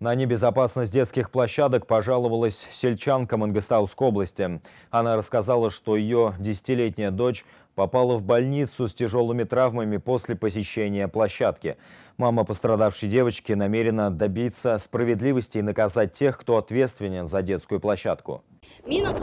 На небезопасность детских площадок пожаловалась сельчанка Мангостауской области. Она рассказала, что ее десятилетняя дочь попала в больницу с тяжелыми травмами после посещения площадки. Мама пострадавшей девочки намерена добиться справедливости и наказать тех, кто ответственен за детскую площадку. менің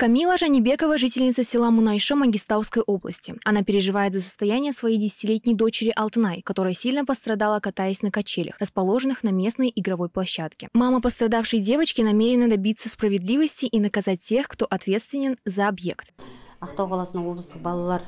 Камила Жанибекова – жительница села Мунайшо Магистауской области. Она переживает за состояние своей десятилетней дочери Алтынай, которая сильно пострадала, катаясь на качелях, расположенных на местной игровой площадке. Мама пострадавшей девочки намерена добиться справедливости и наказать тех, кто ответственен за объект. Ақтау облыстық балалар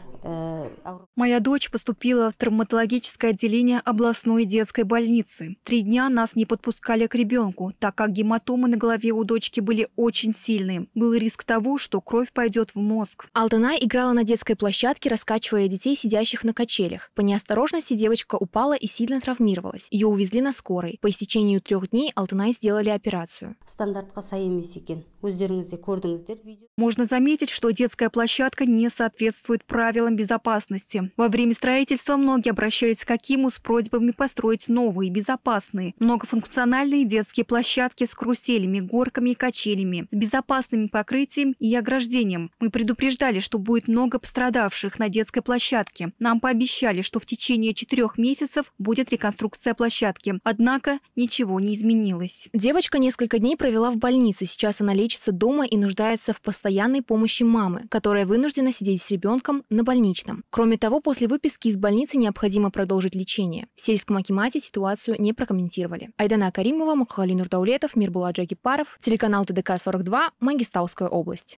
Моя дочь поступила в травматологическое отделение областной детской больницы. Три дня нас не подпускали к ребенку, так как гематомы на голове у дочки были очень сильные. Был риск того, что кровь пойдет в мозг. Алтана играла на детской площадке, раскачивая детей, сидящих на качелях. По неосторожности девочка упала и сильно травмировалась. Ее увезли на скорой. По истечению трех дней Алтанай сделали операцию. Можно заметить, что детская площадка не соответствует правилам службам безопасности. Во время строительства многие обращались к Акиму с просьбами построить новые, безопасные, многофункциональные детские площадки с каруселями, горками и качелями, с безопасным покрытием и ограждением. Мы предупреждали, что будет много пострадавших на детской площадке. Нам пообещали, что в течение четырех месяцев будет реконструкция площадки. Однако ничего не изменилось. Девочка несколько дней провела в больнице. Сейчас она лечится дома и нуждается в постоянной помощи мамы, которая вынуждена сидеть с ребенком на больнице больничном. Кроме того, после выписки из больницы необходимо продолжить лечение. В сельском акимате ситуацию не прокомментировали. Айдана Каримова, Мухали Нурдаулетов, Мирбула Джагипаров, телеканал ТДК-42, Магистауская область.